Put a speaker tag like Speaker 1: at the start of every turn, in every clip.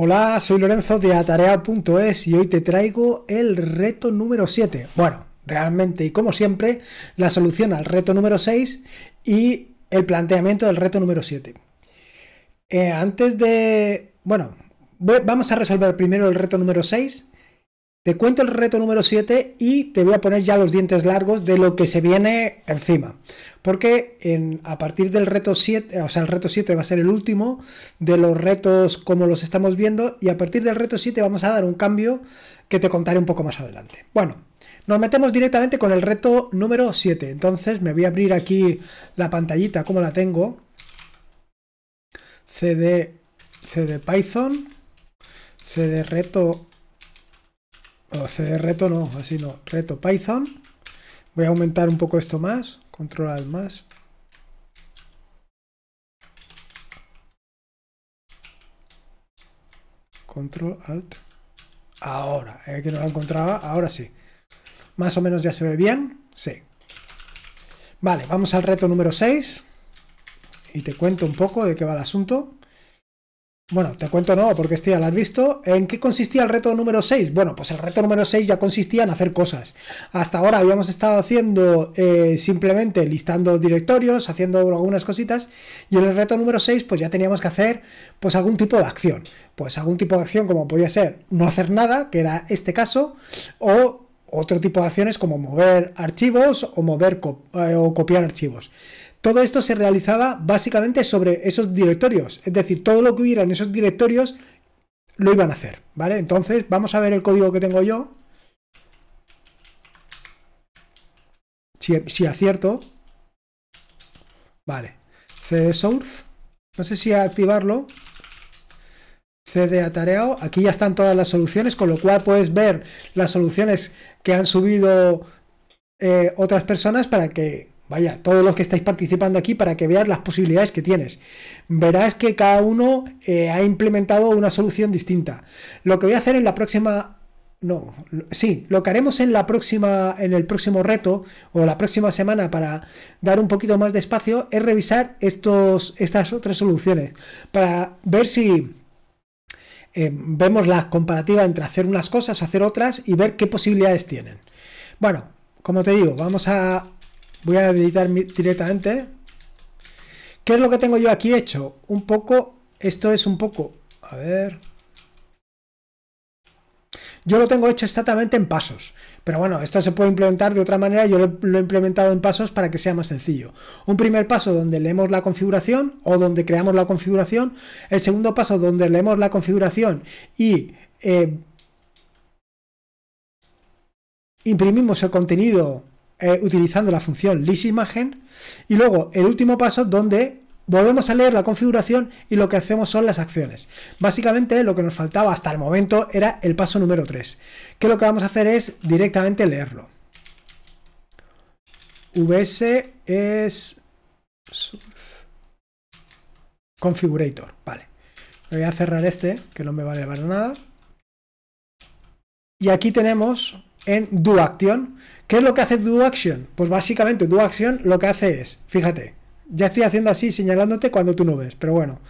Speaker 1: Hola, soy Lorenzo de Atarea.es y hoy te traigo el reto número 7. Bueno, realmente y como siempre, la solución al reto número 6 y el planteamiento del reto número 7. Eh, antes de... Bueno, vamos a resolver primero el reto número 6 te cuento el reto número 7 y te voy a poner ya los dientes largos de lo que se viene encima. Porque en, a partir del reto 7, o sea, el reto 7 va a ser el último de los retos como los estamos viendo y a partir del reto 7 vamos a dar un cambio que te contaré un poco más adelante. Bueno, nos metemos directamente con el reto número 7. Entonces me voy a abrir aquí la pantallita como la tengo. CD, CD Python, CD reto cd reto no, así no, reto Python. Voy a aumentar un poco esto más, control alt más. Control Alt. Ahora, eh, que no lo encontraba, ahora sí. Más o menos ya se ve bien, sí. Vale, vamos al reto número 6 y te cuento un poco de qué va el asunto. Bueno, te cuento no, porque este ya lo has visto. ¿En qué consistía el reto número 6? Bueno, pues el reto número 6 ya consistía en hacer cosas. Hasta ahora habíamos estado haciendo eh, simplemente listando directorios, haciendo algunas cositas, y en el reto número 6 pues ya teníamos que hacer pues algún tipo de acción. Pues algún tipo de acción como podía ser no hacer nada, que era este caso, o otro tipo de acciones como mover archivos o mover eh, o copiar archivos. Todo esto se realizaba básicamente sobre esos directorios, es decir, todo lo que hubiera en esos directorios lo iban a hacer, ¿vale? Entonces, vamos a ver el código que tengo yo. Si, acierto. Vale. CD source. No sé si activarlo. CD atareado. Aquí ya están todas las soluciones, con lo cual puedes ver las soluciones que han subido eh, otras personas para que Vaya, todos los que estáis participando aquí para que veas las posibilidades que tienes. Verás que cada uno eh, ha implementado una solución distinta. Lo que voy a hacer en la próxima no, sí, lo que haremos en la próxima, en el próximo reto o la próxima semana para dar un poquito más de espacio es revisar estos, estas otras soluciones para ver si eh, vemos la comparativa entre hacer unas cosas, hacer otras y ver qué posibilidades tienen. Bueno, como te digo, vamos a voy a editar directamente. ¿Qué es lo que tengo yo aquí hecho? Un poco, esto es un poco, a ver... Yo lo tengo hecho exactamente en pasos, pero bueno, esto se puede implementar de otra manera, yo lo, he implementado en pasos para que sea más sencillo. Un primer paso donde leemos la configuración o donde creamos la configuración, el segundo paso donde leemos la configuración y eh, imprimimos el contenido eh, utilizando la función listImagen. Y luego el último paso donde volvemos a leer la configuración y lo que hacemos son las acciones. Básicamente lo que nos faltaba hasta el momento era el paso número 3, que lo que vamos a hacer es directamente leerlo. VS es configurator, vale. Voy a cerrar este, que no me vale para nada. Y aquí tenemos en DoAction. ¿Qué es lo que hace DoAction? Pues básicamente DoAction lo que hace es, fíjate, ya estoy haciendo así señalándote cuando tú no ves, pero bueno,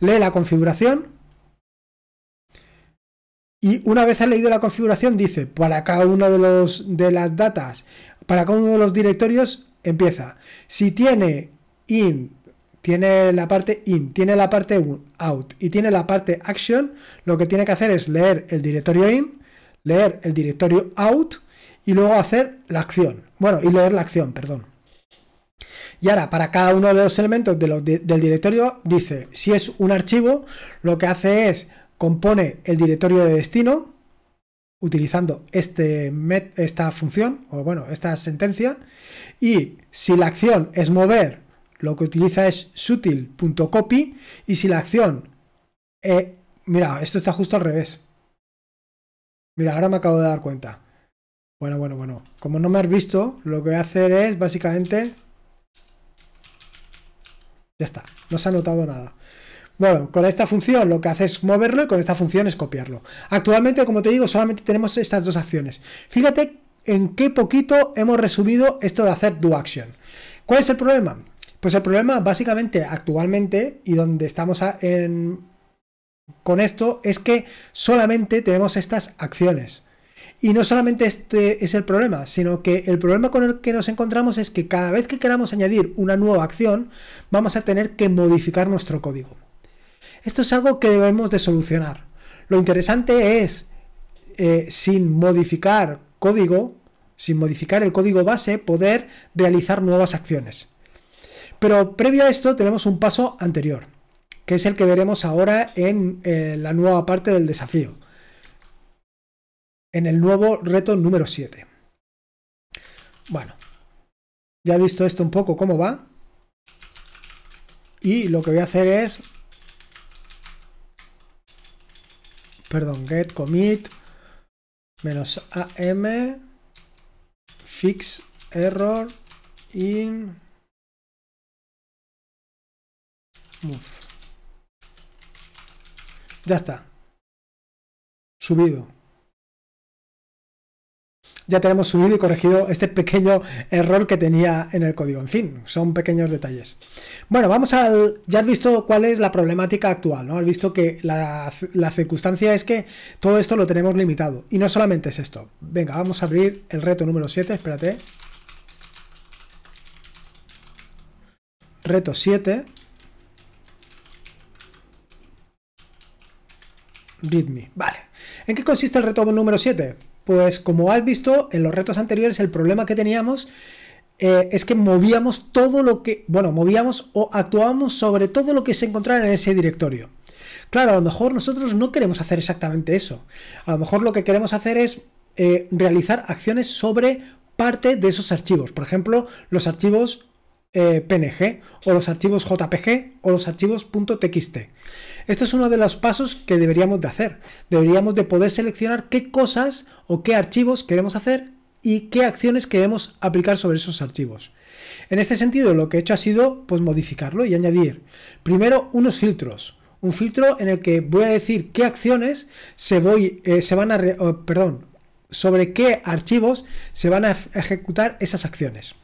Speaker 1: lee la configuración y una vez ha leído la configuración dice, para cada uno de, los, de las datas, para cada uno de los directorios, empieza. Si tiene in tiene la parte in, tiene la parte out y tiene la parte action, lo que tiene que hacer es leer el directorio in, leer el directorio out y luego hacer la acción. Bueno, y leer la acción, perdón. Y ahora, para cada uno de los elementos del directorio, dice, si es un archivo, lo que hace es compone el directorio de destino utilizando este esta función, o bueno, esta sentencia, y si la acción es mover, lo que utiliza es sutil.copy, y si la acción... Eh, mira, esto está justo al revés. Mira, ahora me acabo de dar cuenta. Bueno, bueno, bueno. Como no me has visto, lo que voy a hacer es básicamente... Ya está, no se ha notado nada. Bueno, con esta función lo que hace es moverlo y con esta función es copiarlo. Actualmente, como te digo, solamente tenemos estas dos acciones. Fíjate en qué poquito hemos resumido esto de hacer do action. ¿Cuál es el problema? Pues el problema básicamente actualmente y donde estamos en, con esto es que solamente tenemos estas acciones. Y no solamente este es el problema, sino que el problema con el que nos encontramos es que cada vez que queramos añadir una nueva acción, vamos a tener que modificar nuestro código. Esto es algo que debemos de solucionar. Lo interesante es, eh, sin modificar código, sin modificar el código base, poder realizar nuevas acciones. Pero previo a esto tenemos un paso anterior que es el que veremos ahora en eh, la nueva parte del desafío, en el nuevo reto número 7. Bueno, ya he visto esto un poco cómo va, y lo que voy a hacer es, perdón, get commit menos am fix error in move. Ya está. Subido. Ya tenemos subido y corregido este pequeño error que tenía en el código. En fin, son pequeños detalles. Bueno, vamos al... Ya has visto cuál es la problemática actual, ¿no? Has visto que la, la circunstancia es que todo esto lo tenemos limitado. Y no solamente es esto. Venga, vamos a abrir el reto número 7, espérate. Reto 7. Readme. Vale. ¿En qué consiste el reto número 7? Pues como has visto en los retos anteriores, el problema que teníamos eh, es que movíamos todo lo que, bueno, movíamos o actuábamos sobre todo lo que se encontrara en ese directorio. Claro, a lo mejor nosotros no queremos hacer exactamente eso. A lo mejor lo que queremos hacer es eh, realizar acciones sobre parte de esos archivos. Por ejemplo, los archivos eh, PNG o los archivos JPG o los archivos .txt. Esto es uno de los pasos que deberíamos de hacer. Deberíamos de poder seleccionar qué cosas o qué archivos queremos hacer y qué acciones queremos aplicar sobre esos archivos. En este sentido, lo que he hecho ha sido pues, modificarlo y añadir primero unos filtros. Un filtro en el que voy a decir qué acciones se, eh, van a... perdón, sobre qué archivos se van a ejecutar esas acciones.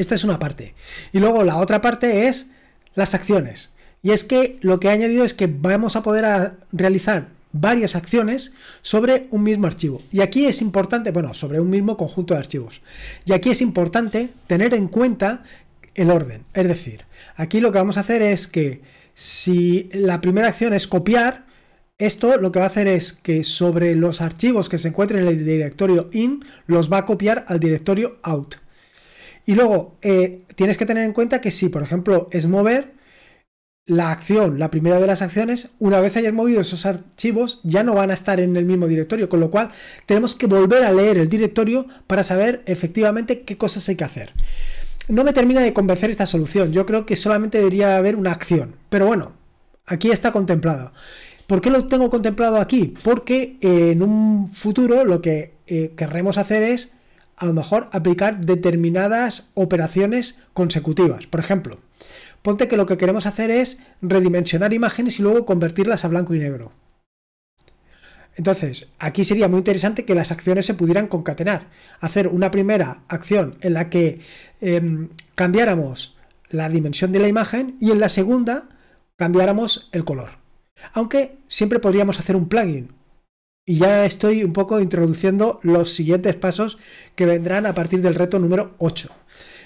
Speaker 1: Esta es una parte. Y luego la otra parte es las acciones. Y es que lo que he añadido es que vamos a poder realizar varias acciones sobre un mismo archivo. Y aquí es importante, bueno, sobre un mismo conjunto de archivos. Y aquí es importante tener en cuenta el orden. Es decir, aquí lo que vamos a hacer es que si la primera acción es copiar, esto lo que va a hacer es que sobre los archivos que se encuentren en el directorio in, los va a copiar al directorio out. Y luego, eh, tienes que tener en cuenta que si, por ejemplo, es mover la acción, la primera de las acciones, una vez hayas movido esos archivos, ya no van a estar en el mismo directorio, con lo cual tenemos que volver a leer el directorio para saber efectivamente qué cosas hay que hacer. No me termina de convencer esta solución, yo creo que solamente debería haber una acción, pero bueno, aquí está contemplado. ¿Por qué lo tengo contemplado aquí? Porque eh, en un futuro lo que eh, querremos hacer es a lo mejor aplicar determinadas operaciones consecutivas. Por ejemplo, ponte que lo que queremos hacer es redimensionar imágenes y luego convertirlas a blanco y negro. Entonces, aquí sería muy interesante que las acciones se pudieran concatenar. Hacer una primera acción en la que em, cambiáramos la dimensión de la imagen y en la segunda cambiáramos el color. Aunque siempre podríamos hacer un plugin, y ya estoy un poco introduciendo los siguientes pasos que vendrán a partir del reto número 8.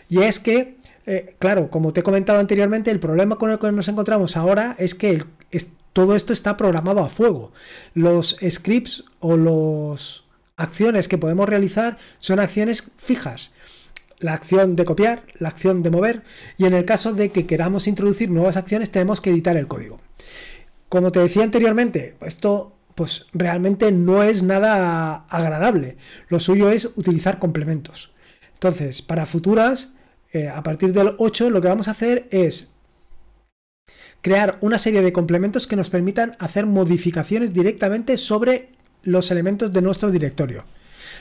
Speaker 1: Y es que, eh, claro, como te he comentado anteriormente, el problema con el que nos encontramos ahora es que todo esto está programado a fuego. Los scripts o las acciones que podemos realizar son acciones fijas la acción de copiar, la acción de mover y en el caso de que queramos introducir nuevas acciones tenemos que editar el código. Como te decía anteriormente, esto pues realmente no es nada agradable. Lo suyo es utilizar complementos. Entonces, para futuras, eh, a partir del 8, lo que vamos a hacer es crear una serie de complementos que nos permitan hacer modificaciones directamente sobre los elementos de nuestro directorio.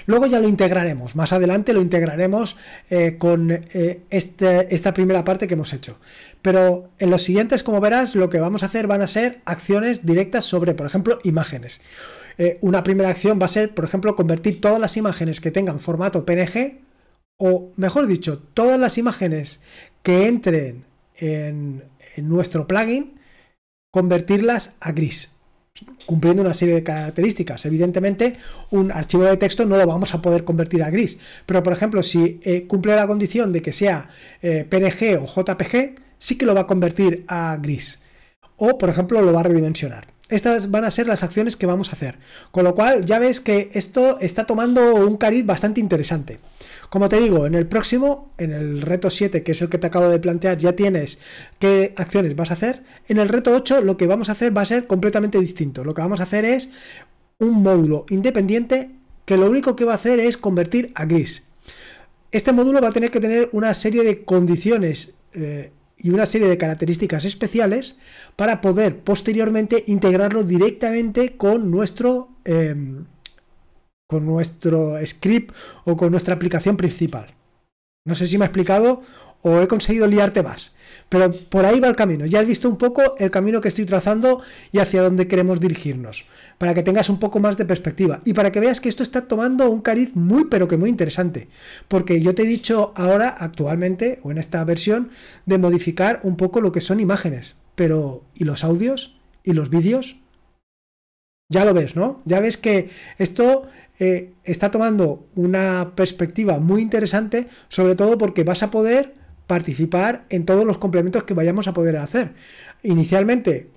Speaker 1: Luego ya lo integraremos, más adelante lo integraremos eh, con eh, este, esta primera parte que hemos hecho. Pero en los siguientes, como verás, lo que vamos a hacer van a ser acciones directas sobre, por ejemplo, imágenes. Eh, una primera acción va a ser, por ejemplo, convertir todas las imágenes que tengan formato PNG, o mejor dicho, todas las imágenes que entren en nuestro plugin, convertirlas a gris cumpliendo una serie de características. Evidentemente, un archivo de texto no lo vamos a poder convertir a gris, pero por ejemplo, si eh, cumple la condición de que sea eh, PNG o JPG, sí que lo va a convertir a gris. O, por ejemplo, lo va a redimensionar. Estas van a ser las acciones que vamos a hacer. Con lo cual, ya ves que esto está tomando un cariz bastante interesante. Como te digo, en el próximo, en el reto 7, que es el que te acabo de plantear, ya tienes qué acciones vas a hacer. En el reto 8 lo que vamos a hacer va a ser completamente distinto. Lo que vamos a hacer es un módulo independiente que lo único que va a hacer es convertir a gris. Este módulo va a tener que tener una serie de condiciones eh, y una serie de características especiales para poder posteriormente integrarlo directamente con nuestro... Eh, con nuestro script o con nuestra aplicación principal. No sé si me ha explicado o he conseguido liarte más, pero por ahí va el camino. Ya has visto un poco el camino que estoy trazando y hacia dónde queremos dirigirnos, para que tengas un poco más de perspectiva y para que veas que esto está tomando un cariz muy pero que muy interesante, porque yo te he dicho ahora actualmente o en esta versión de modificar un poco lo que son imágenes, pero ¿y los audios? ¿Y los vídeos? Ya lo ves, ¿no? Ya ves que esto eh, está tomando una perspectiva muy interesante, sobre todo porque vas a poder participar en todos los complementos que vayamos a poder hacer. Inicialmente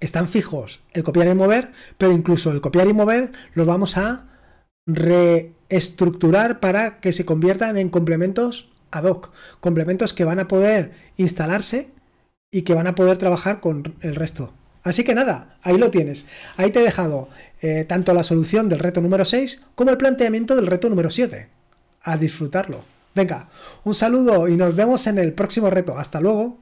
Speaker 1: están fijos el copiar y mover, pero incluso el copiar y mover los vamos a reestructurar para que se conviertan en complementos ad hoc, complementos que van a poder instalarse y que van a poder trabajar con el resto. Así que nada, ahí lo tienes. Ahí te he dejado eh, tanto la solución del reto número 6 como el planteamiento del reto número 7. A disfrutarlo. Venga, un saludo y nos vemos en el próximo reto. Hasta luego.